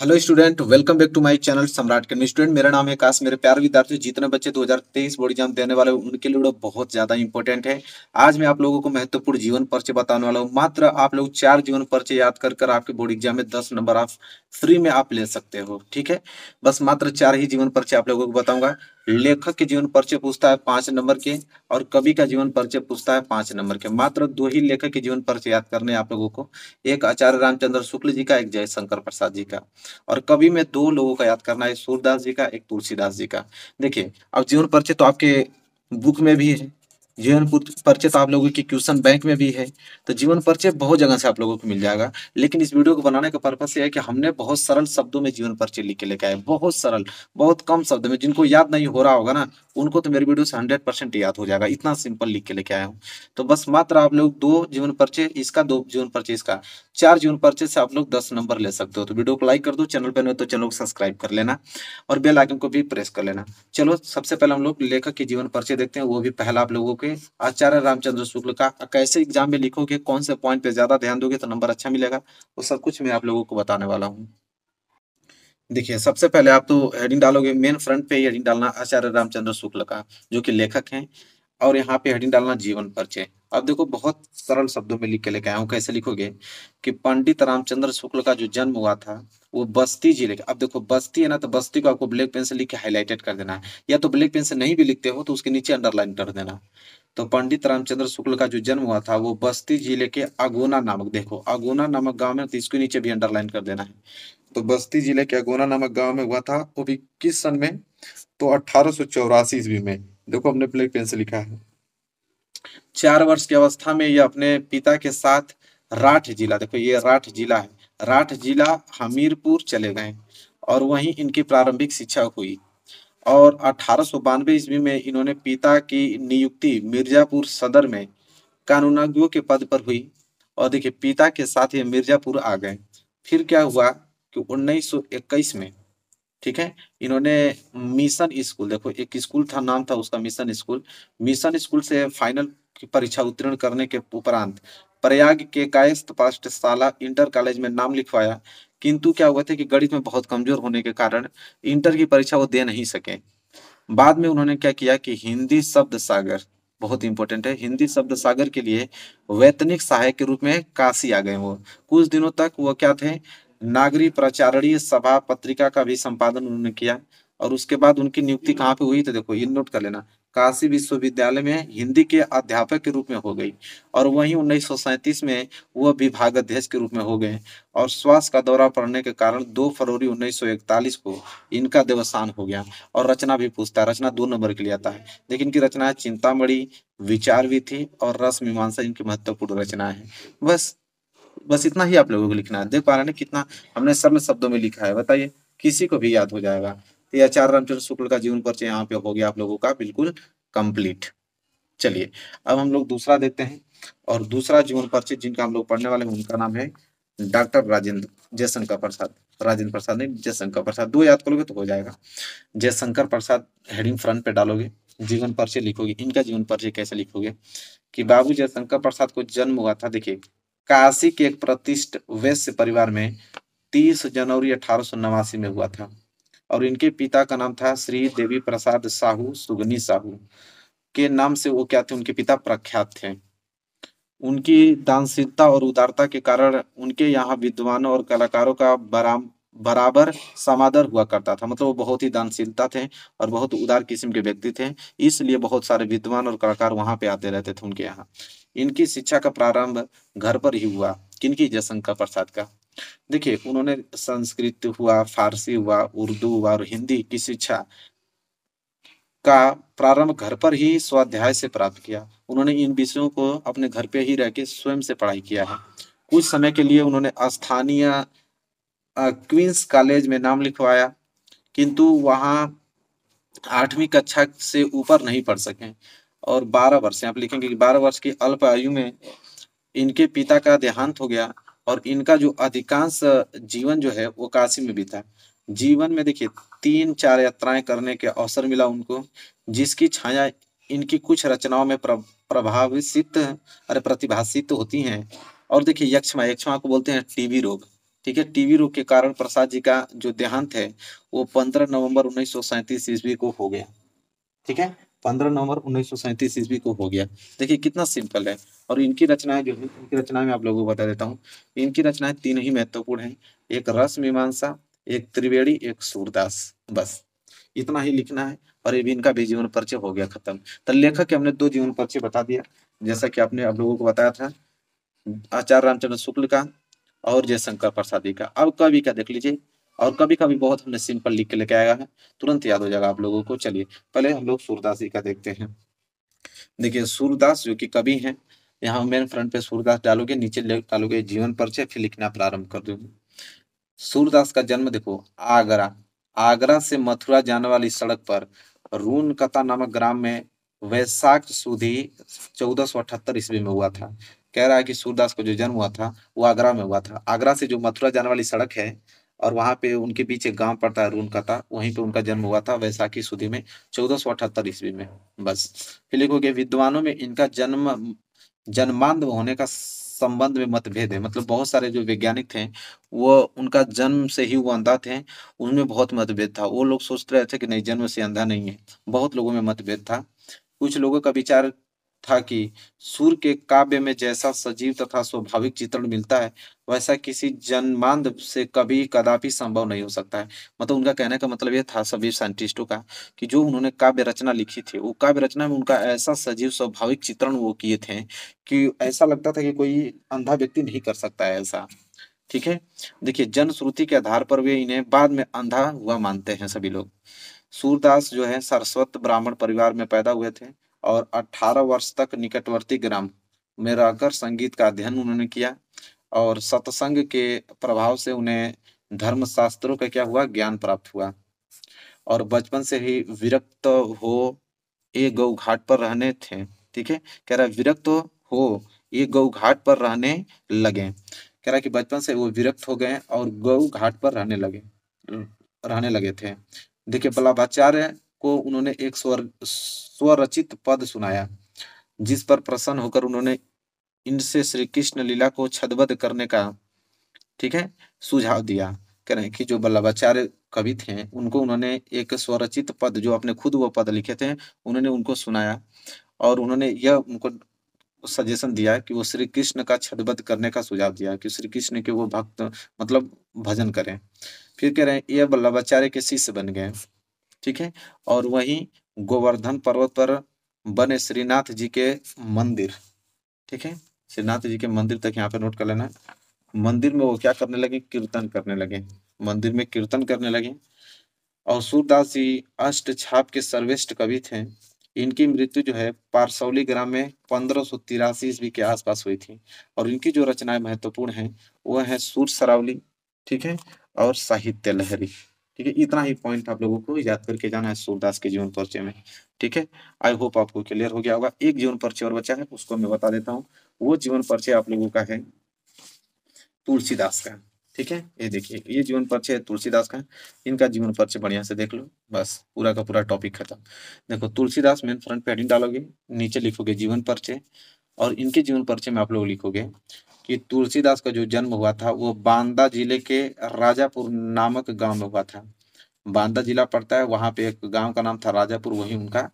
hello student welcome back to my channel Samrat academy student मेरा नाम है काश मेरे प्यार विद्यार्थी जितने बच्चे 2023 बोर्ड एग्जाम देने वाले उनके लिए बहुत ज्यादा इंपॉर्टेंट है आज मैं आप लोगों को महत्वपूर्ण जीवन पर्चे बताने वाला हूँ मात्र आप लोग चार जीवन पर्चे याद कर कर आपके बोर्ड एग्जाम में दस नंबर आप फ्री में आप ले सकते हो ठीक है बस मात्र चार ही जीवन पर्चे आप लोगों को बताऊंगा लेखक के जीवन परिचय पूछता है पांच नंबर के और कवि का जीवन परिचय पूछता है पांच नंबर के मात्र दो ही लेखक के जीवन परिचय याद करने आप लोगों को एक आचार्य रामचंद्र शुक्ल जी का एक जयशंकर प्रसाद जी का और कवि में दो लोगों का याद करना है सूरदास जी का एक तुलसीदास जी का देखिए अब जीवन परिचय तो आपके बुक में भी है जीवन परिचय तो आप लोगों के क्वेश्चन बैंक में भी है तो जीवन परिचय बहुत जगह से आप लोगों को मिल जाएगा लेकिन इस वीडियो को बनाने का पर्पज ये है कि हमने बहुत सरल शब्दों में जीवन परिचय लिख के लेके आए बहुत सरल बहुत कम शब्द में जिनको याद नहीं हो रहा होगा ना उनको तो मेरी वीडियो से हंड्रेड परसेंट याद हो जाएगा इतना सिंपल लिख के लेके आया हूँ तो बस मात्र आप लोग दो जीवन परिचय इसका दो जीवन परिचय इसका चार जीवन परिचय से आप लोग दस नंबर ले सकते हो तो वीडियो को लाइक कर दो चैनल पर नहीं तो चैनल को सब्सक्राइब कर लेना और बेल आइकन को भी प्रेस कर लेना चलो सबसे पहले हम लोग लेखक के जीवन परिचय देखते हैं वो भी पहला आप लोगों के पे आचार्य रामचंद्र शुक्ल का कैसे एग्जाम में लिखोगे कौन से पॉइंट पे ज्यादा ध्यान दोगे तो नंबर अच्छा मिलेगा वो सब कुछ मैं आप लोगों को बताने वाला हूँ देखिए सबसे पहले आप तो हेडिंग डालोगे मेन फ्रंट पे हेडिंग डालना आचार्य रामचंद्र शुक्ल का जो कि लेखक हैं और यहाँ पे हेडिंग डालना जीवन परिचय अब देखो बहुत सरल शब्दों में लिख के लेके आया हूँ कैसे लिखोगे कि पंडित रामचंद्र शुक्ल का जो जन्म हुआ था वो बस्ती जिले का अब देखो बस्ती है ना तो बस्ती को आपको ब्लैक पेन से लिख के हाईलाइटेड कर देना है या तो ब्लैक पेन से नहीं भी लिखते हो तो उसके नीचे अंडरलाइन कर देना तो पंडित रामचंद्र शुक्ल का जो जन्म हुआ था वो बस्ती जिले के अगोना नामक देखो अगोना नामक गाँव में तो इसके नीचे भी अंडरलाइन कर देना है तो बस्ती जिले के अगोना नामक गाँव में हुआ था वो भी किस सन में तो अठारह ईस्वी में देखो हमने ब्लैक पेन से लिखा है चार वर्ष की अवस्था में यह अपने पिता के साथ राठ जिला देखो ये राठ जिला है राठ जिला हमीरपुर चले गए और वहीं इनकी प्रारंभिक शिक्षा हुई और अठारह ईस्वी में इन्होंने पिता की नियुक्ति मिर्जापुर सदर में कानूनज्ञों के पद पर हुई और देखिए पिता के साथ ये मिर्जापुर आ गए फिर क्या हुआ कि 1921 में ठीक है इन्होंने मिशन स्कूल देखो एक स्कूल था नाम था उसका मिशन स्कूल मिशन स्कूल से फाइनल की परीक्षा उत्तीर्ण करने के उपरांत प्रयाग के कायस्थ पाठशाला इंटर कॉलेज में नाम लिखवाया किंतु क्या हुआ था कि गणित में बहुत कमजोर होने के कारण इंटर की परीक्षा वो दे नहीं सके बाद में उन्होंने क्या किया कि हिंदी शब्द सागर बहुत इंपॉर्टेंट है हिंदी शब्द सागर के लिए वैतनिक सहायक के रूप में काशी आ गए वो कुछ दिनों तक वो क्या थे नागरी प्रचारणीय सभा पत्रिका का भी संपादन उन्होंने किया और उसके बाद उनकी नियुक्ति कहाँ पे हुई तो देखो ये नोट कर लेना काशी विश्वविद्यालय में हिंदी के अध्यापक के रूप में हो गई और वहीं उन्नीस में वह अध्यक्ष के रूप में हो गए और श्वास का दौरा पड़ने के कारण 2 फरवरी 1941 को इनका देवस्थान हो गया और रचना भी पूछता है रचना दो नंबर के लिए आता है लेकिन इनकी रचना चिंतामढ़ी विचार भी थी और रस मीमांसा इनकी महत्वपूर्ण रचना है बस बस इतना ही आप लोगों को लिखना है देख पा रहे हैं कितना हमने सब शब्दों में लिखा है बताइए किसी को भी याद हो जाएगा तो यह चार रामचंद्र शुक्ल का जीवन परिचय यहाँ पे हो गया आप लोगों का बिल्कुल कंप्लीट चलिए अब हम लोग दूसरा देखते हैं और दूसरा जीवन परिचय जिनका हम लोग पढ़ने वाले हैं उनका नाम है डॉक्टर राजेंद्र जयशंकर प्रसाद राजेंद्र प्रसाद नहीं जयशंकर प्रसाद दो याद करोगे तो हो जाएगा जयशंकर प्रसाद हेडिंग फ्रंट पे डालोगे जीवन परिचय लिखोगे इनका जीवन परिचय कैसे लिखोगे कि बाबू जयशंकर प्रसाद को जन्म हुआ था देखिए काशी के एक प्रतिष्ठ वैश्य परिवार में 30 जनवरी अठारह में हुआ था और इनके पिता का नाम था श्री देवी प्रसाद साहू सुगनी साहू के नाम से वो क्या थे उनके पिता प्रख्यात थे उनकी दानशीलता और उदारता के कारण उनके यहाँ विद्वानों और कलाकारों का बराम बराबर समादर हुआ करता था मतलब वो बहुत ही दानशीलता थे और बहुत उदार किस्म के व्यक्ति थे इसलिए बहुत सारे विद्वान और कलाकार वहां पे आते रहते थे उनके यहाँ इनकी शिक्षा का प्रारंभ घर पर ही हुआ किनकी जयशंकर प्रसाद का देखिए उन्होंने संस्कृत हुआ फारसी हुआ उर्दू हुआ और हिंदी की शिक्षा का प्रारंभ घर पर ही स्वाध्याय से प्राप्त किया उन्होंने इन विषयों को अपने घर पे ही रह के स्वयं से पढ़ाई किया है कुछ समय के लिए उन्होंने स्थानीय क्वींस कॉलेज में नाम लिखवाया किंतु वहां आठवीं कक्षा से ऊपर नहीं पढ़ सके और बारह वर्ष यहाँ पे लिखेंगे कि बारह वर्ष की अल्प आयु में इनके पिता का देहांत हो गया और इनका जो अधिकांश जीवन जो है वो काशी में बीता जीवन में देखिए तीन चार यात्राएं करने के अवसर मिला उनको जिसकी छाया इनकी कुछ रचनाओं में प्रभावित अरे प्रतिभाषित होती हैं और देखिए यक्षमा यक्षमा को बोलते हैं टीबी रोग ठीक है टीबी रोग के कारण प्रसाद जी का जो देहांत है वो पंद्रह नवंबर उन्नीस सौ ईस्वी को हो गया ठीक है पंद्रह नवंबर उन्नीस सौ ईस्वी को हो गया देखिए कितना सिंपल है और इनकी रचनाएं जो है इनकी रचनाएं मैं आप लोगों को बता देता हूँ इनकी रचनाएं तीन ही महत्वपूर्ण हैं एक रस मीमांसा एक त्रिवेणी एक सूरदास बस इतना ही लिखना है और ये भी इनका भी जीवन परिचय हो गया खत्म तो लेखक के हमने दो जीवन परिचय बता दिया जैसा कि आपने आप लोगों को बताया था आचार्य रामचंद्र शुक्ल का और जयशंकर प्रसादी का अब कवि का देख लीजिए और कभी कभी बहुत हमने सिंपल लिख के लेके आया है तुरंत याद हो जाएगा आप लोगों को चलिए पहले हम लोग सूरदास जी का देखते हैं देखिए सूरदास जो कि कवि हैं यहाँ मेन फ्रंट पे सूरदास डालोगे नीचे डालोगे जीवन परिचय फिर लिखना प्रारंभ कर दूंगी सूरदास का जन्म देखो आगरा आगरा से मथुरा जाने वाली सड़क पर रूनकता नामक ग्राम में वैशाख सुधी चौदह सौ अठहत्तर ईस्वी में हुआ था कह रहा है कि सूरदास को जो जन्म हुआ था वो आगरा में हुआ था आगरा से जो मथुरा जाने वाली सड़क है और वहां पे उनके बीच एक गांव पड़ता है रूनकता वहीं पे उनका जन्म हुआ था वैसाखी सुधी में चौदह सौ अठहत्तर ईस्वी में बस फिर लिखो के विद्वानों में इनका जन्म जन्मांध होने का संबंध में मतभेद है मतलब बहुत सारे जो वैज्ञानिक थे वो उनका जन्म से ही वो अंधा थे उनमें बहुत मतभेद था वो लोग सोच रहे थे कि नहीं जन्म से अंधा नहीं है बहुत लोगों में मतभेद था कुछ लोगों का विचार था कि सूर्य के काव्य में जैसा सजीव तथा स्वाभाविक चित्रण मिलता है वैसा किसी जनमांद से कभी कदापि संभव नहीं हो सकता है मतलब उनका कहने का मतलब यह था सभी साइंटिस्टों का कि जो उन्होंने काव्य रचना लिखी थी वो काव्य रचना में उनका ऐसा सजीव स्वाभाविक चित्रण वो किए थे कि ऐसा लगता था कि कोई अंधा व्यक्ति नहीं कर सकता ऐसा ठीक है देखिए जनश्रुति के आधार पर वे इन्हें बाद में अंधा हुआ मानते हैं सभी लोग सूरदास जो है सरस्वत ब्राह्मण परिवार में पैदा हुए थे और 18 वर्ष तक निकटवर्ती ग्राम में रहकर संगीत का अध्ययन उन्होंने किया और सत्संग के प्रभाव से उन्हें धर्म शास्त्रों का क्या हुआ ज्ञान प्राप्त हुआ और बचपन से ही विरक्त हो ये गौ घाट पर रहने थे ठीक है कह रहा विरक्त हो ये गौ घाट पर रहने लगे कह रहा कि बचपन से वो विरक्त हो गए और गौ घाट पर रहने लगे रहने लगे थे देखिये बल्लाभाचार्य को उन्होंने एक स्वर स्वरचित पद सुनाया जिस पर प्रसन्न होकर उन्होंने इनसे श्री कृष्ण लीला को छदबद्ध करने का ठीक है सुझाव दिया कह रहे हैं कि जो वल्लभाचार्य कवि थे उनको उन्होंने एक स्वरचित पद जो अपने खुद वो पद लिखे थे उन्होंने उनको सुनाया और उन्होंने यह उनको सजेशन दिया कि वो श्री कृष्ण का छदबद्ध करने का सुझाव दिया कि श्री कृष्ण के वो भक्त मतलब भजन करें फिर कह रहे हैं यह वल्लभाचार्य के शिष्य बन गए ठीक है और वहीं गोवर्धन पर्वत पर बने श्रीनाथ जी के मंदिर ठीक है श्रीनाथ जी के मंदिर तक यहाँ पे नोट कर लेना मंदिर में वो क्या करने लगे कीर्तन करने लगे मंदिर में कीर्तन करने लगे और सूरदास जी अष्ट छाप के सर्वेष्ठ कवि थे इनकी मृत्यु जो है पारसौली ग्राम में पंद्रह सौ तिरासी ईस्वी के आसपास हुई थी और इनकी जो रचनाएं महत्वपूर्ण हैं वह है सूर सरावली ठीक है और साहित्य लहरी ठीक है इतना ही पॉइंट आप लोगों को याद करके जाना है सूरदास के जीवन परिचय में ठीक है आई होप आपको क्लियर हो गया होगा एक जीवन परिचय और बचा है उसको मैं बता देता हूँ वो जीवन परिचय आप लोगों का है तुलसीदास का ठीक है ये देखिए ये जीवन परिचय है तुलसीदास का इनका जीवन परिचय बढ़िया से देख लो बस पूरा का पूरा टॉपिक खत्म देखो तुलसीदास मेन फ्रंट पे हेडिंग डालोगे नीचे लिखोगे जीवन परिचय और इनके जीवन परिचय में आप लोग लिखोगे कि तुलसीदास का जो जन्म हुआ था वो बांदा जिले के राजापुर नामक गांव में हुआ था बांदा जिला पड़ता है वहां पे एक गांव का नाम था राजापुर वही उनका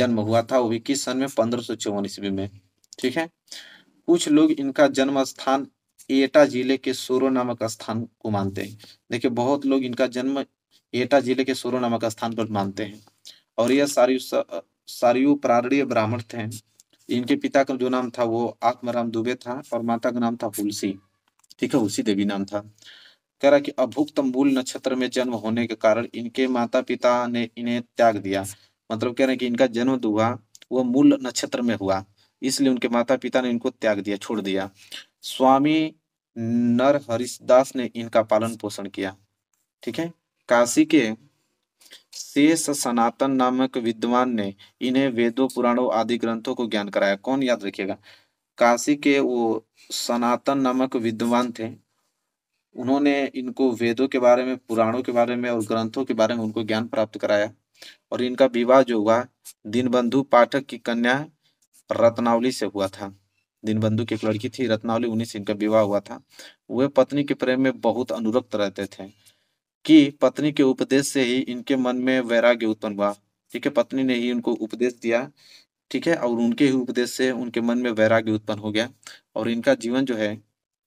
जन्म हुआ था वो भी किस सन में पंद्रह सौ चौवन ईस्वी में ठीक है कुछ लोग इनका जन्म स्थान एटा जिले के सोरो नामक स्थान को मानते हैं देखिये बहुत लोग इनका जन्म एटा जिले के सोरो नामक स्थान पर मानते हैं और यह सारी सारियु प्रारणीय ब्राह्मण थे इनके पिता का जो नाम था वो आत्मराम दुबे था और माता का नाम था फुलसी ठीक है उसी देवी नाम था कह रहा कि अभुक्त मूल नक्षत्र में जन्म होने के कारण इनके माता पिता ने इन्हें त्याग दिया मतलब कह रहे हैं कि इनका जन्म दुआ वह मूल नक्षत्र में हुआ इसलिए उनके माता पिता ने इनको त्याग दिया छोड़ दिया स्वामी नर हरिदास ने इनका पालन पोषण किया ठीक है काशी के शेष सनातन नामक विद्वान ने इन्हें वेदों पुराणों आदि ग्रंथों को ज्ञान कराया कौन याद रखिएगा काशी के वो सनातन नामक विद्वान थे उन्होंने इनको वेदों के बारे में पुराणों के बारे में और ग्रंथों के बारे में उनको ज्ञान प्राप्त कराया और इनका विवाह जो हुआ दीनबंधु पाठक की कन्या रत्नावली से हुआ था दीनबंधु की एक लड़की थी रत्नावली उन्हीं से इनका विवाह हुआ था वे पत्नी के प्रेम में बहुत अनुरक्त रहते थे कि पत्नी के उपदेश से ही इनके मन में वैराग्य उत्पन्न हुआ ठीक है पत्नी ने ही उनको उपदेश दिया ठीक है और उनके ही उपदेश से उनके मन में वैराग्य उत्पन्न हो गया और इनका जीवन जो है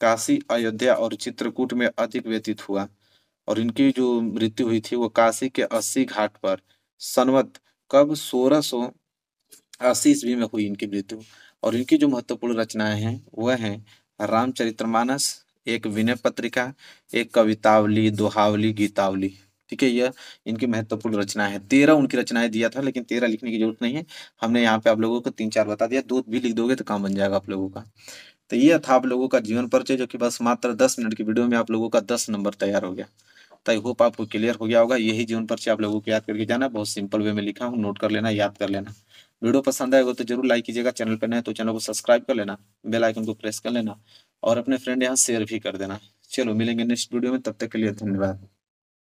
काशी अयोध्या और चित्रकूट में अधिक व्यतीत हुआ और इनकी जो मृत्यु हुई थी वो काशी के अस्सी घाट पर सनवत कब सोलह सो अस्सी ईस्वी में हुई इनकी मृत्यु और इनकी जो महत्वपूर्ण रचनाएं हैं वह हैं रामचरितमानस एक विनय पत्रिका एक कवितावली दोहावली गीतावली ठीक है यह इनकी महत्वपूर्ण रचना है तेरह उनकी रचनाएं दिया था लेकिन तेरह लिखने की जरूरत नहीं है हमने यहाँ पे आप लोगों को तीन चार बता दिया दो भी लिख दोगे तो काम बन जाएगा आप लोगों का तो यह था आप लोगों का जीवन परिचय जो कि बस मात्र दस मिनट की वीडियो में आप लोगों का दस नंबर तैयार हो गया तो आई होप आपको क्लियर हो गया होगा यही जीवन परिचय आप लोगों को याद करके जाना बहुत सिंपल वे में लिखा हूँ नोट कर लेना याद कर लेना वीडियो पसंद आएगा तो जरूर लाइक कीजिएगा चैनल पर नए तो चैनल को सब्सक्राइब कर लेना बेल आइकन को प्रेस कर लेना और अपने फ्रेंड यहाँ शेयर भी कर देना चलो मिलेंगे नेक्स्ट वीडियो में तब तक के लिए धन्यवाद